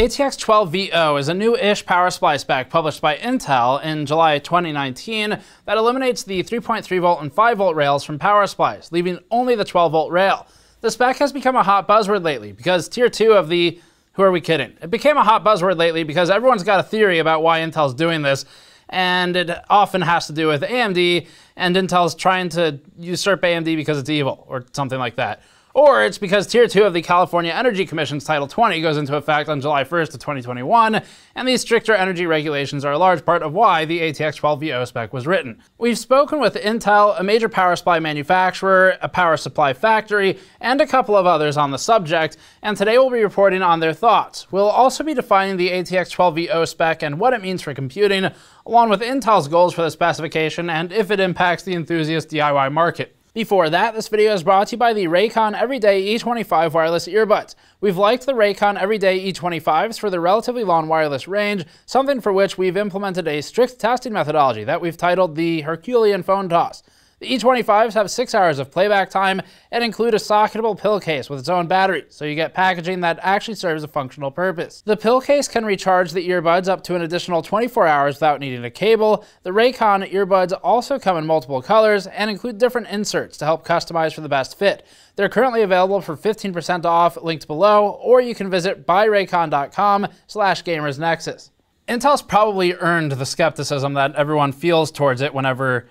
ATX12VO is a new-ish power supply spec published by Intel in July 2019 that eliminates the 3.3 volt and 5 volt rails from power supplies, leaving only the 12 volt rail. The spec has become a hot buzzword lately because tier 2 of the who are we kidding? It became a hot buzzword lately because everyone's got a theory about why Intel's doing this and it often has to do with AMD and Intel's trying to usurp AMD because it's evil or something like that. Or it's because Tier 2 of the California Energy Commission's Title 20 goes into effect on July 1st of 2021, and these stricter energy regulations are a large part of why the ATX 12VO spec was written. We've spoken with Intel, a major power supply manufacturer, a power supply factory, and a couple of others on the subject, and today we'll be reporting on their thoughts. We'll also be defining the ATX 12VO spec and what it means for computing, along with Intel's goals for the specification and if it impacts the enthusiast DIY market. Before that, this video is brought to you by the Raycon Everyday E25 wireless earbuds. We've liked the Raycon Everyday E25s for their relatively long wireless range, something for which we've implemented a strict testing methodology that we've titled the Herculean Phone Toss. The E25s have 6 hours of playback time and include a socketable pill case with its own battery, so you get packaging that actually serves a functional purpose. The pill case can recharge the earbuds up to an additional 24 hours without needing a cable. The Raycon earbuds also come in multiple colors and include different inserts to help customize for the best fit. They're currently available for 15% off, linked below, or you can visit buyraycon.com slash gamersnexus. Intel's probably earned the skepticism that everyone feels towards it whenever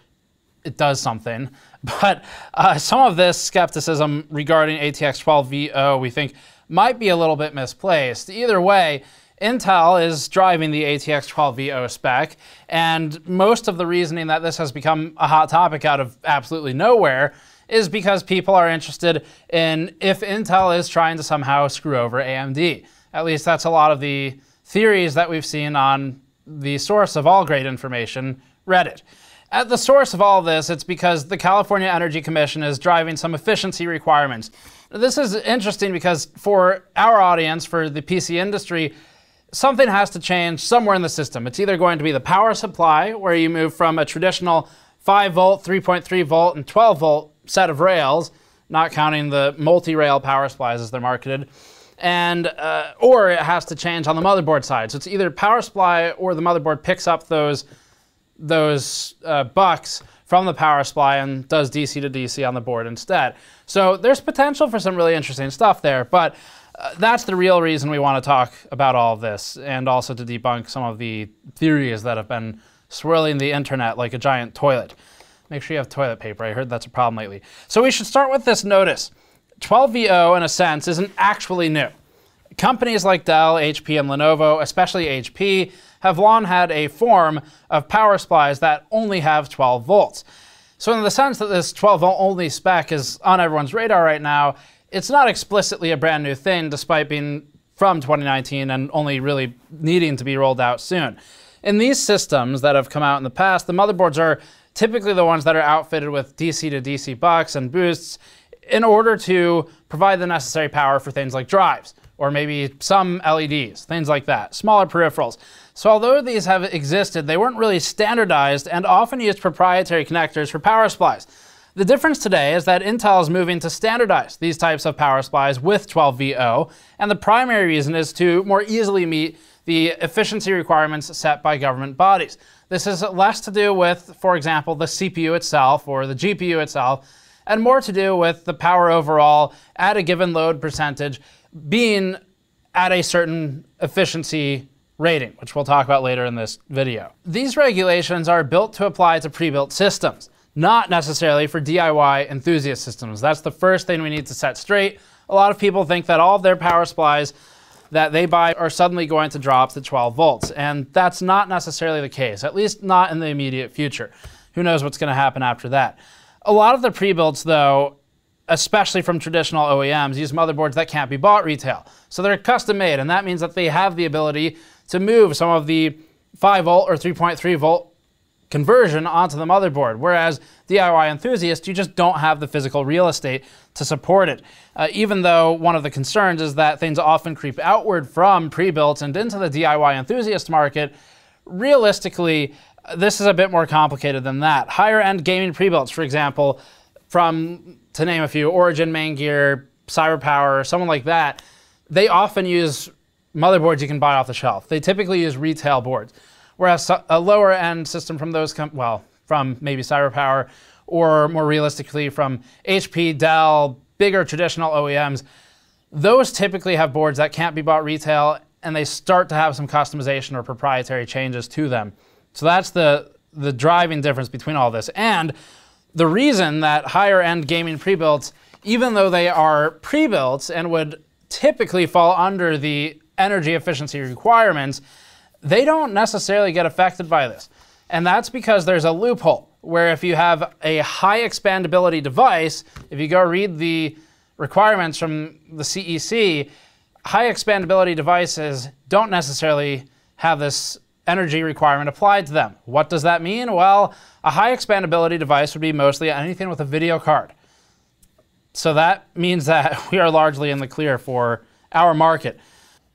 it does something. But uh, some of this skepticism regarding ATX 12VO we think might be a little bit misplaced. Either way, Intel is driving the ATX 12VO spec, and most of the reasoning that this has become a hot topic out of absolutely nowhere is because people are interested in if Intel is trying to somehow screw over AMD. At least that's a lot of the theories that we've seen on the source of all great information, Reddit. At the source of all this, it's because the California Energy Commission is driving some efficiency requirements. This is interesting because for our audience, for the PC industry, something has to change somewhere in the system. It's either going to be the power supply, where you move from a traditional 5 volt, 3.3 volt, and 12 volt set of rails, not counting the multi-rail power supplies as they're marketed, and uh, or it has to change on the motherboard side. So it's either power supply or the motherboard picks up those those uh, bucks from the power supply and does DC to DC on the board instead. So there's potential for some really interesting stuff there, but uh, that's the real reason we want to talk about all of this and also to debunk some of the theories that have been swirling the internet like a giant toilet. Make sure you have toilet paper. I heard that's a problem lately. So we should start with this notice. 12VO, in a sense, isn't actually new. Companies like Dell, HP, and Lenovo, especially HP, have long had a form of power supplies that only have 12 volts. So in the sense that this 12 volt only spec is on everyone's radar right now, it's not explicitly a brand new thing despite being from 2019 and only really needing to be rolled out soon. In these systems that have come out in the past, the motherboards are typically the ones that are outfitted with DC to DC bucks and boosts in order to provide the necessary power for things like drives or maybe some LEDs, things like that, smaller peripherals. So although these have existed, they weren't really standardized and often used proprietary connectors for power supplies. The difference today is that Intel is moving to standardize these types of power supplies with 12VO, and the primary reason is to more easily meet the efficiency requirements set by government bodies. This is less to do with, for example, the CPU itself or the GPU itself, and more to do with the power overall at a given load percentage being at a certain efficiency rating, which we'll talk about later in this video. These regulations are built to apply to pre-built systems, not necessarily for DIY enthusiast systems. That's the first thing we need to set straight. A lot of people think that all of their power supplies that they buy are suddenly going to drop to 12 volts, and that's not necessarily the case, at least not in the immediate future. Who knows what's gonna happen after that. A lot of the pre builds though, especially from traditional OEMs, use motherboards that can't be bought retail. So they're custom made, and that means that they have the ability to move some of the 5 volt or 3.3 volt conversion onto the motherboard. Whereas DIY enthusiasts, you just don't have the physical real estate to support it. Uh, even though one of the concerns is that things often creep outward from pre-built and into the DIY enthusiast market, realistically, this is a bit more complicated than that. Higher-end gaming pre builds for example, from, to name a few, Origin, Main Gear, Cyberpower, someone like that, they often use motherboards you can buy off the shelf. They typically use retail boards, whereas a lower end system from those, well, from maybe CyberPower, or more realistically from HP, Dell, bigger traditional OEMs, those typically have boards that can't be bought retail and they start to have some customization or proprietary changes to them. So that's the, the driving difference between all this. And the reason that higher end gaming pre-builds, even though they are pre-built and would typically fall under the energy efficiency requirements, they don't necessarily get affected by this. And that's because there's a loophole where if you have a high expandability device, if you go read the requirements from the CEC, high expandability devices don't necessarily have this energy requirement applied to them. What does that mean? Well, a high expandability device would be mostly anything with a video card. So that means that we are largely in the clear for our market.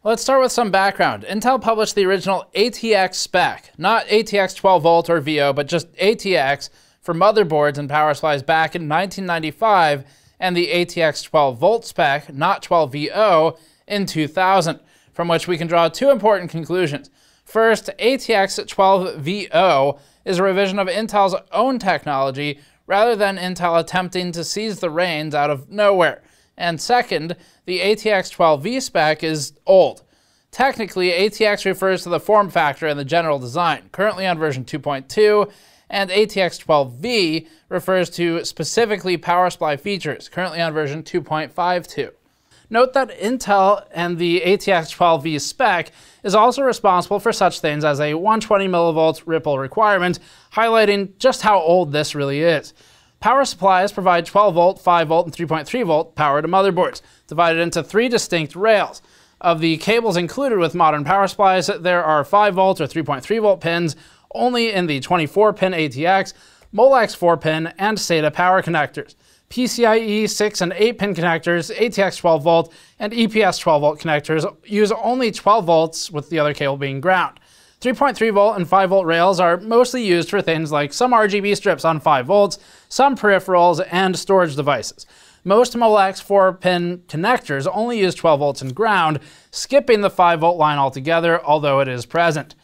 Let's start with some background. Intel published the original ATX spec, not ATX 12 volt or VO, but just ATX for motherboards and power supplies back in 1995, and the ATX 12 volt spec, not 12 VO, in 2000, from which we can draw two important conclusions. First, ATX 12VO is a revision of Intel's own technology rather than Intel attempting to seize the reins out of nowhere. And second, the ATX 12V spec is old. Technically, ATX refers to the form factor and the general design, currently on version 2.2, and ATX 12V refers to specifically power supply features, currently on version 2.52. Note that Intel and the ATX 12V spec is also responsible for such things as a 120 millivolts ripple requirement, highlighting just how old this really is. Power supplies provide 12 volt, 5 volt, and 3.3 volt power to motherboards divided into three distinct rails. Of the cables included with modern power supplies, there are 5 volt or 3.3 volt pins only in the 24 pin ATX, Molex 4 pin, and SATA power connectors. PCIe 6 and 8 pin connectors, ATX 12 volt, and EPS 12 volt connectors use only 12 volts, with the other cable being ground. 3.3 volt and 5 volt rails are mostly used for things like some RGB strips on 5 volts, some peripherals, and storage devices most Molex 4-pin connectors only use 12 volts and ground, skipping the 5-volt line altogether, although it is present.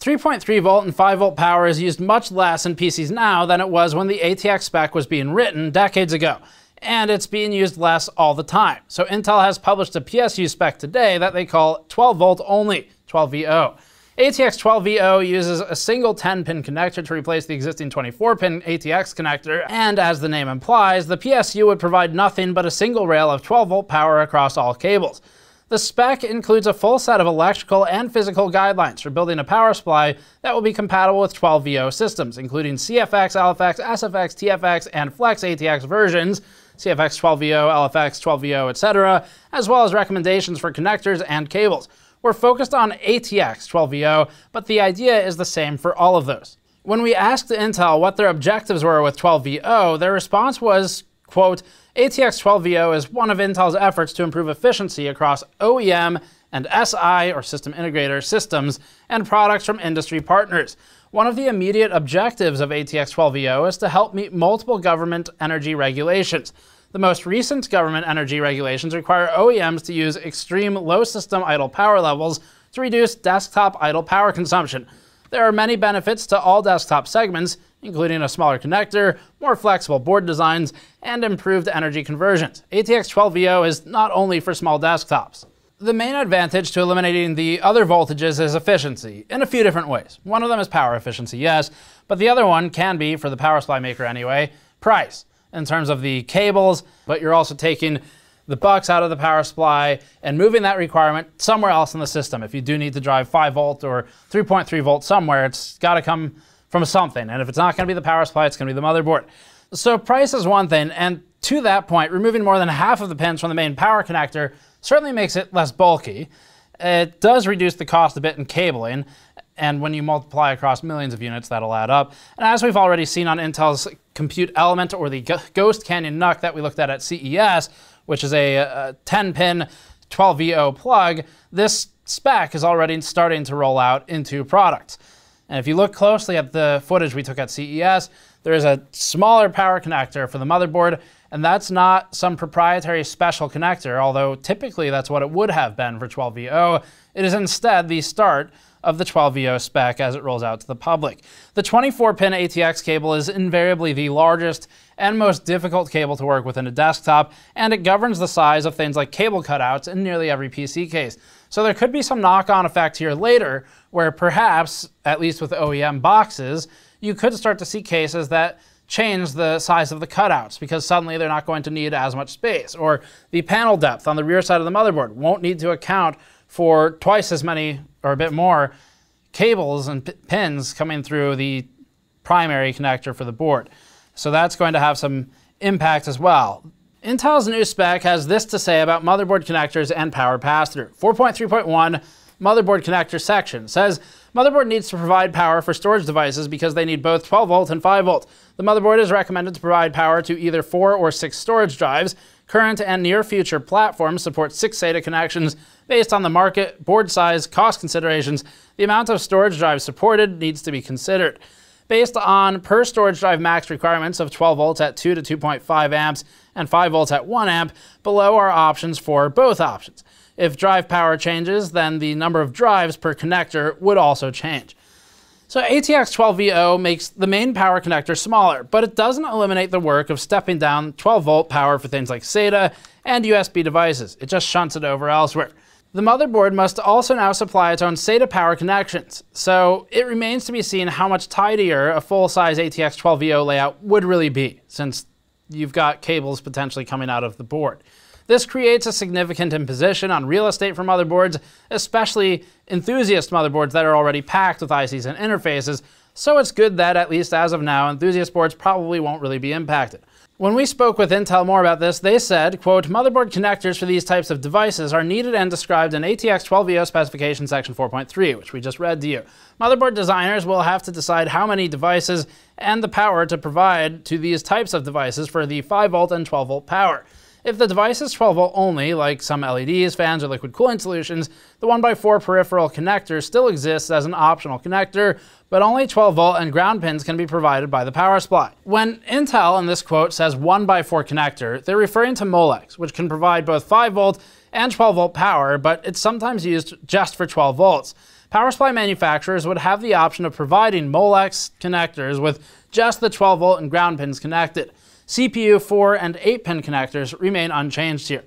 3.3 volt and 5 volt power is used much less in PCs now than it was when the ATX spec was being written decades ago, and it's being used less all the time. So Intel has published a PSU spec today that they call 12 volt only, 12VO. ATX 12VO uses a single 10-pin connector to replace the existing 24-pin ATX connector, and as the name implies, the PSU would provide nothing but a single rail of 12-volt power across all cables. The spec includes a full set of electrical and physical guidelines for building a power supply that will be compatible with 12VO systems, including CFX, LFX, SFX, TFX, and Flex ATX versions, CFX 12VO, LFX 12VO, etc., as well as recommendations for connectors and cables. We're focused on ATX 12VO, but the idea is the same for all of those. When we asked Intel what their objectives were with 12VO, their response was, quote, ATX 12VO is one of Intel's efforts to improve efficiency across OEM and SI, or system integrator, systems and products from industry partners. One of the immediate objectives of ATX 12VO is to help meet multiple government energy regulations. The most recent government energy regulations require OEMs to use extreme low system idle power levels to reduce desktop idle power consumption. There are many benefits to all desktop segments, including a smaller connector, more flexible board designs, and improved energy conversions. ATX 12VO is not only for small desktops. The main advantage to eliminating the other voltages is efficiency, in a few different ways. One of them is power efficiency, yes, but the other one can be, for the power supply maker anyway, price in terms of the cables, but you're also taking the bucks out of the power supply and moving that requirement somewhere else in the system. If you do need to drive 5 volt or 3.3 volt somewhere, it's got to come from something. And if it's not going to be the power supply, it's going to be the motherboard. So price is one thing, and to that point, removing more than half of the pins from the main power connector certainly makes it less bulky. It does reduce the cost a bit in cabling, and when you multiply across millions of units, that'll add up. And as we've already seen on Intel's Compute Element or the Ghost Canyon NUC that we looked at at CES, which is a, 10 pin 12VO plug, this spec is already starting to roll out into products. And if you look closely at the footage we took at CES, there is a smaller power connector for the motherboard, and that's not some proprietary special connector, although typically that's what it would have been for 12VO. It is instead the start of the 12VO spec as it rolls out to the public. The 24-pin ATX cable is invariably the largest and most difficult cable to work with in a desktop, and it governs the size of things like cable cutouts in nearly every PC case. So there could be some knock-on effect here later, where perhaps, at least with OEM boxes, you could start to see cases that change the size of the cutouts because suddenly they're not going to need as much space. Or the panel depth on the rear side of the motherboard won't need to account for twice as many or a bit more cables and pins coming through the primary connector for the board. So that's going to have some impact as well. Intel's new spec has this to say about motherboard connectors and power pass-through. 4.3.1 motherboard connector section says motherboard needs to provide power for storage devices because they need both 12 volt and 5 volt. The motherboard is recommended to provide power to either 4 or 6 storage drives. Current and near future platforms support 6 SATA connections based on the market, board size, cost considerations, the amount of storage drive supported needs to be considered. Based on per storage drive max requirements of 12 volts at 2 to 2.5 amps and 5 volts at 1 amp, below are options for both options. If drive power changes, then the number of drives per connector would also change. So ATX 12VO makes the main power connector smaller, but it doesn't eliminate the work of stepping down 12 volt power for things like SATA and USB devices. It just shunts it over elsewhere. The motherboard must also now supply its own SATA power connections, so it remains to be seen how much tidier a full-size ATX 12VO layout would really be, since you've got cables potentially coming out of the board. This creates a significant imposition on real estate for motherboards, especially enthusiast motherboards that are already packed with ICs and interfaces, so it's good that, at least as of now, enthusiast boards probably won't really be impacted. When we spoke with Intel more about this, they said, quote, motherboard connectors for these types of devices are needed and described in ATX 12EO specification section 4.3, which we just read to you. Motherboard designers will have to decide how many devices and the power to provide to these types of devices for the 5 volt and 12 volt power. If the device is 12V only, like some LEDs, fans, or liquid cooling solutions, the 1x4 peripheral connector still exists as an optional connector, but only 12V and ground pins can be provided by the power supply. When Intel in this quote says 1x4 connector, they're referring to Molex, which can provide both 5V and 12V power, but it's sometimes used just for 12V. Power supply manufacturers would have the option of providing Molex connectors with just the 12 volt and ground pins connected. CPU 4 and 8-pin connectors remain unchanged here.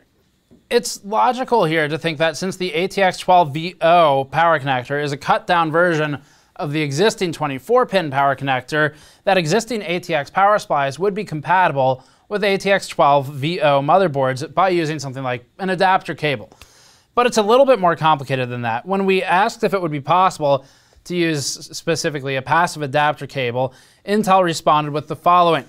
It's logical here to think that since the ATX12VO power connector is a cut-down version of the existing 24-pin power connector, that existing ATX power supplies would be compatible with ATX12VO motherboards by using something like an adapter cable. But it's a little bit more complicated than that. When we asked if it would be possible to use specifically a passive adapter cable, Intel responded with the following.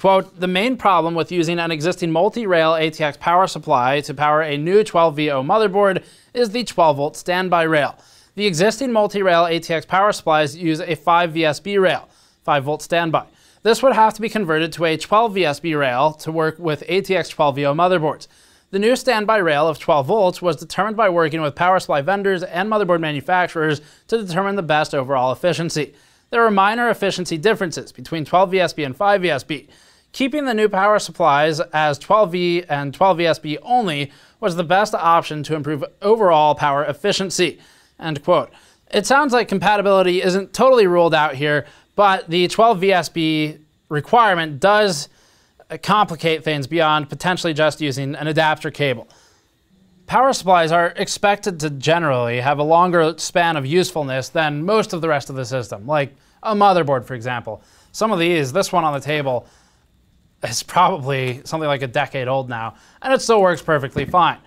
Quote, the main problem with using an existing multi-rail ATX power supply to power a new 12VO motherboard is the 12-volt standby rail. The existing multi-rail ATX power supplies use a 5 VSB rail, 5-volt standby. This would have to be converted to a 12 VSB rail to work with ATX 12VO motherboards. The new standby rail of 12 volts was determined by working with power supply vendors and motherboard manufacturers to determine the best overall efficiency. There are minor efficiency differences between 12 VSB and 5 VSB. Keeping the new power supplies as 12V and 12VSB only was the best option to improve overall power efficiency. End quote. It sounds like compatibility isn't totally ruled out here, but the 12VSB requirement does complicate things beyond potentially just using an adapter cable. Power supplies are expected to generally have a longer span of usefulness than most of the rest of the system, like a motherboard, for example. Some of these, this one on the table, is probably something like a decade old now, and it still works perfectly fine.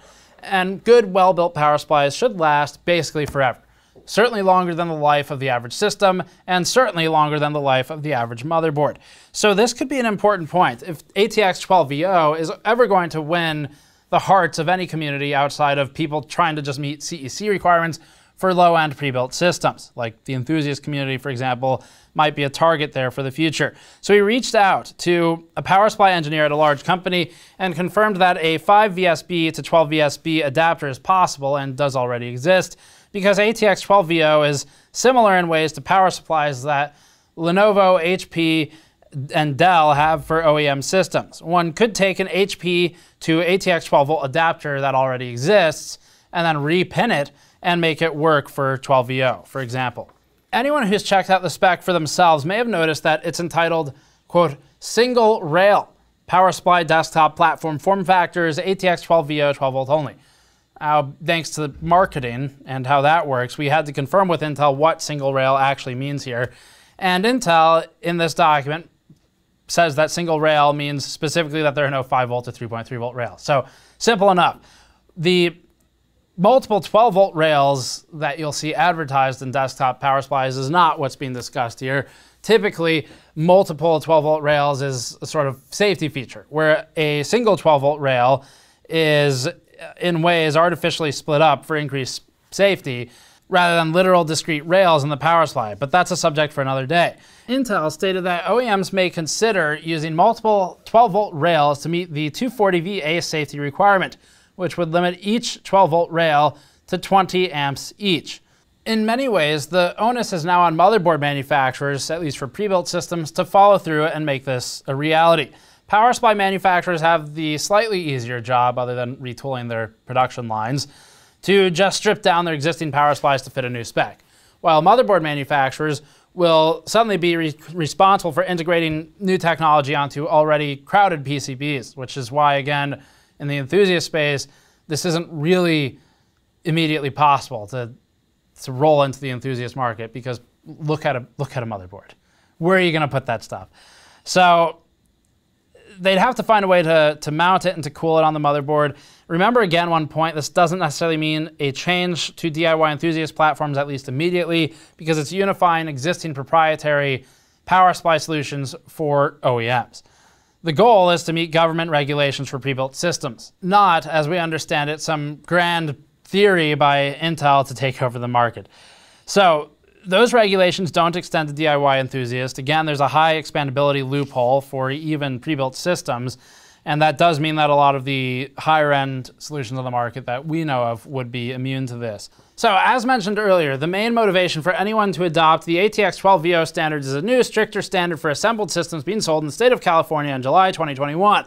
And good, well-built power supplies should last basically forever. Certainly longer than the life of the average system, and certainly longer than the life of the average motherboard. So this could be an important point. If ATX 12VO is ever going to win the hearts of any community outside of people trying to just meet CEC requirements for low-end pre-built systems, like the enthusiast community, for example, might be a target there for the future. So he reached out to a power supply engineer at a large company and confirmed that a 5 VSB to 12 VSB adapter is possible and does already exist because ATX 12VO is similar in ways to power supplies that Lenovo, HP, and Dell have for OEM systems. One could take an HP to ATX 12 volt adapter that already exists and then repin it and make it work for 12VO, for example anyone who's checked out the spec for themselves may have noticed that it's entitled, quote, single rail power supply desktop platform form factors ATX 12VO 12 volt only. Uh, thanks to the marketing and how that works, we had to confirm with Intel what single rail actually means here. And Intel in this document says that single rail means specifically that there are no 5 volt to 3.3 volt rails. So simple enough. The multiple 12 volt rails that you'll see advertised in desktop power supplies is not what's being discussed here. Typically, multiple 12 volt rails is a sort of safety feature, where a single 12 volt rail is uh, in ways artificially split up for increased safety rather than literal discrete rails in the power supply, but that's a subject for another day. Intel stated that OEMs may consider using multiple 12 volt rails to meet the 240VA safety requirement which would limit each 12 volt rail to 20 amps each. In many ways, the onus is now on motherboard manufacturers, at least for pre-built systems, to follow through and make this a reality. Power supply manufacturers have the slightly easier job, other than retooling their production lines, to just strip down their existing power supplies to fit a new spec. While motherboard manufacturers will suddenly be re responsible for integrating new technology onto already crowded PCBs, which is why, again, in the enthusiast space, this isn't really immediately possible to, to roll into the enthusiast market because look at a look at a motherboard. Where are you going to put that stuff? So they'd have to find a way to, to mount it and to cool it on the motherboard. Remember again one point, this doesn't necessarily mean a change to DIY enthusiast platforms, at least immediately, because it's unifying existing proprietary power supply solutions for OEMs. The goal is to meet government regulations for pre-built systems, not, as we understand it, some grand theory by Intel to take over the market. So those regulations don't extend to DIY enthusiasts. Again, there's a high expandability loophole for even pre-built systems. And that does mean that a lot of the higher end solutions on the market that we know of would be immune to this. So as mentioned earlier, the main motivation for anyone to adopt the ATX 12VO standard is a new, stricter standard for assembled systems being sold in the state of California in July 2021.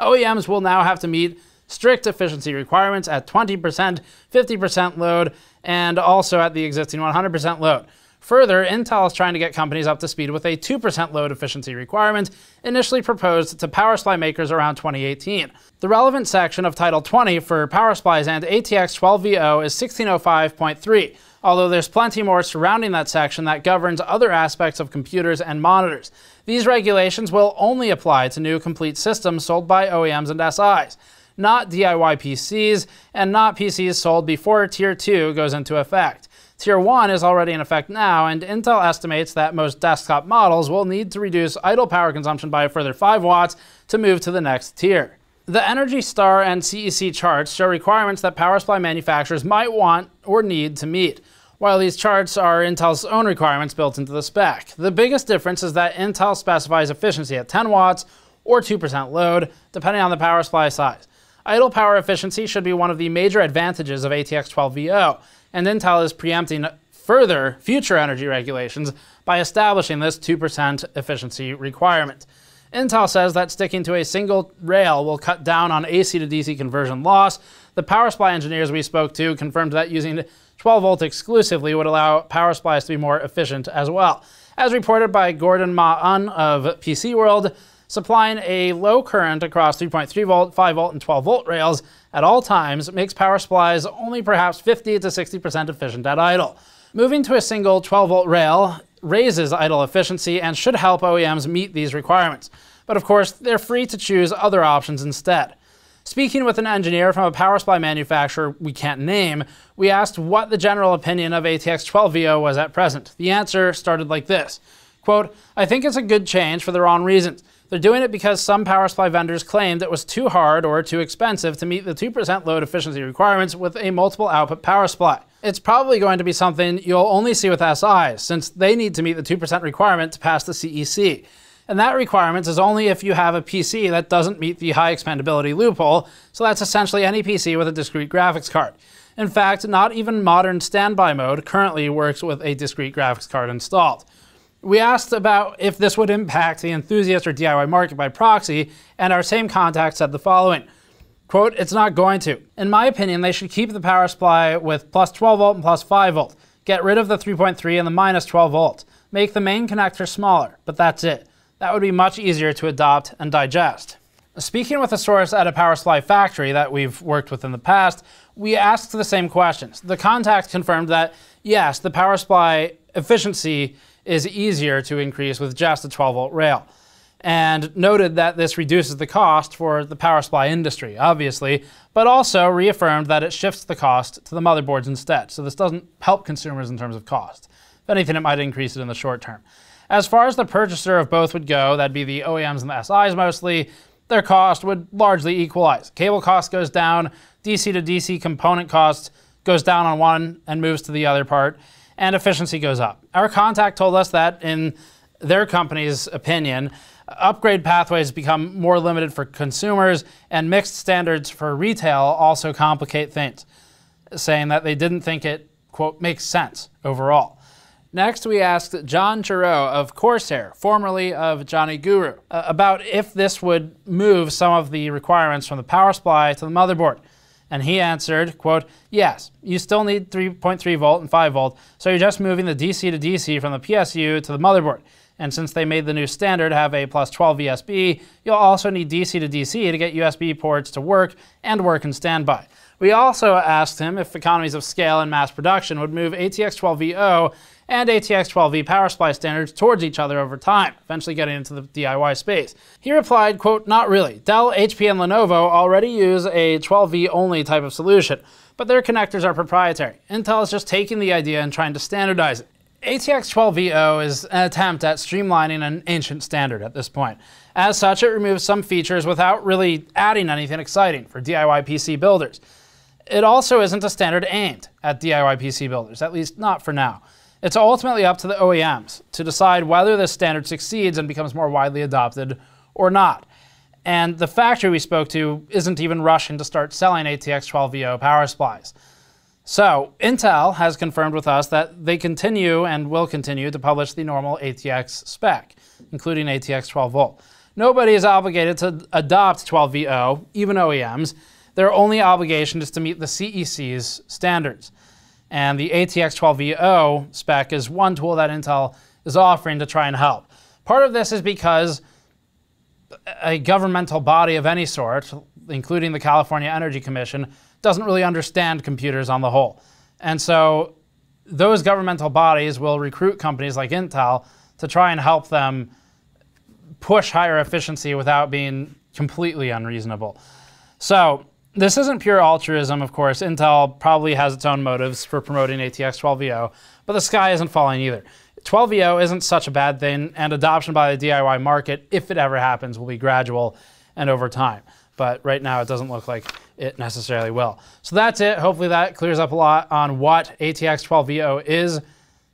OEMs will now have to meet strict efficiency requirements at 20%, 50% load, and also at the existing 100% load. Further, Intel is trying to get companies up to speed with a 2% load efficiency requirement initially proposed to power supply makers around 2018. The relevant section of Title 20 for power supplies and ATX 12VO is 1605.3, although there's plenty more surrounding that section that governs other aspects of computers and monitors. These regulations will only apply to new complete systems sold by OEMs and SIs, not DIY PCs, and not PCs sold before Tier 2 goes into effect. Tier 1 is already in effect now, and Intel estimates that most desktop models will need to reduce idle power consumption by a further 5 watts to move to the next tier. The Energy Star and CEC charts show requirements that power supply manufacturers might want or need to meet. While these charts are Intel's own requirements built into the spec, the biggest difference is that Intel specifies efficiency at 10 watts or 2% load, depending on the power supply size. Idle power efficiency should be one of the major advantages of ATX 12VO, and Intel is preempting further future energy regulations by establishing this 2% efficiency requirement. Intel says that sticking to a single rail will cut down on AC to DC conversion loss. The power supply engineers we spoke to confirmed that using 12 volt exclusively would allow power supplies to be more efficient as well. As reported by Gordon Ma'an of PC World, Supplying a low current across 3.3 volt, 5 volt, and 12 volt rails at all times makes power supplies only perhaps 50 to 60% efficient at idle. Moving to a single 12 volt rail raises idle efficiency and should help OEMs meet these requirements. But of course, they're free to choose other options instead. Speaking with an engineer from a power supply manufacturer we can't name, we asked what the general opinion of ATX 12VO was at present. The answer started like this. Quote, I think it's a good change for the wrong reasons. They're doing it because some power supply vendors claimed it was too hard or too expensive to meet the 2% load efficiency requirements with a multiple output power supply. It's probably going to be something you'll only see with SIs, since they need to meet the 2% requirement to pass the CEC. And that requirement is only if you have a PC that doesn't meet the high expandability loophole, so that's essentially any PC with a discrete graphics card. In fact, not even modern standby mode currently works with a discrete graphics card installed. We asked about if this would impact the enthusiast or DIY market by proxy, and our same contact said the following. Quote, it's not going to. In my opinion, they should keep the power supply with plus 12 volt and plus 5 volt. Get rid of the 3.3 and the minus 12 volt. Make the main connector smaller, but that's it. That would be much easier to adopt and digest. Speaking with a source at a power supply factory that we've worked with in the past, we asked the same questions. The contact confirmed that, yes, the power supply efficiency is easier to increase with just a 12 volt rail. And noted that this reduces the cost for the power supply industry, obviously, but also reaffirmed that it shifts the cost to the motherboards instead. So this doesn't help consumers in terms of cost. If anything, it might increase it in the short term. As far as the purchaser of both would go, that'd be the OEMs and the SIs mostly, their cost would largely equalize. Cable cost goes down, DC to DC component cost goes down on one and moves to the other part and efficiency goes up. Our contact told us that, in their company's opinion, upgrade pathways become more limited for consumers, and mixed standards for retail also complicate things, saying that they didn't think it, quote, makes sense overall. Next, we asked John Giroux of Corsair, formerly of Johnny Guru, uh, about if this would move some of the requirements from the power supply to the motherboard. And he answered, quote, yes, you still need 3.3 volt and 5 volt, so you're just moving the DC to DC from the PSU to the motherboard. And since they made the new standard have a plus 12 ESB, you'll also need DC to DC to get USB ports to work and work in standby. We also asked him if economies of scale and mass production would move ATX 12VO and ATX 12V power supply standards towards each other over time, eventually getting into the DIY space. He replied, quote, not really. Dell, HP, and Lenovo already use a 12V only type of solution, but their connectors are proprietary. Intel is just taking the idea and trying to standardize it. ATX 12VO is an attempt at streamlining an ancient standard at this point. As such, it removes some features without really adding anything exciting for DIY PC builders. It also isn't a standard aimed at DIY PC builders, at least not for now. It's ultimately up to the OEMs to decide whether this standard succeeds and becomes more widely adopted or not. And the factory we spoke to isn't even rushing to start selling ATX 12VO power supplies. So, Intel has confirmed with us that they continue and will continue to publish the normal ATX spec, including ATX 12 volt. Nobody is obligated to adopt 12VO, even OEMs, their only obligation is to meet the CEC's standards. And the ATX 12VO spec is one tool that Intel is offering to try and help. Part of this is because a governmental body of any sort, including the California Energy Commission, doesn't really understand computers on the whole. And so those governmental bodies will recruit companies like Intel to try and help them push higher efficiency without being completely unreasonable. So this isn't pure altruism, of course. Intel probably has its own motives for promoting ATX 12VO, but the sky isn't falling either. 12VO isn't such a bad thing, and adoption by the DIY market, if it ever happens, will be gradual and over time. But right now, it doesn't look like it necessarily will. So that's it. Hopefully, that clears up a lot on what ATX 12VO is.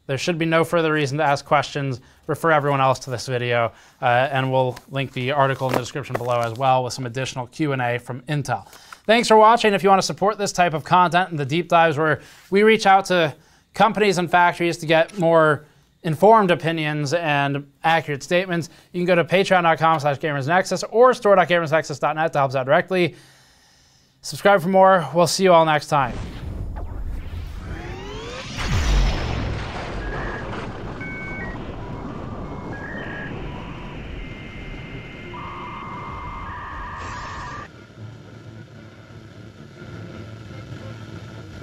There should be no further reason to ask questions. Refer everyone else to this video, uh, and we'll link the article in the description below as well with some additional Q&A from Intel. Thanks for watching. If you want to support this type of content and the deep dives where we reach out to companies and factories to get more informed opinions and accurate statements, you can go to patreon.com slash gamersnexus or store.gamersnexus.net to help us out directly. Subscribe for more. We'll see you all next time.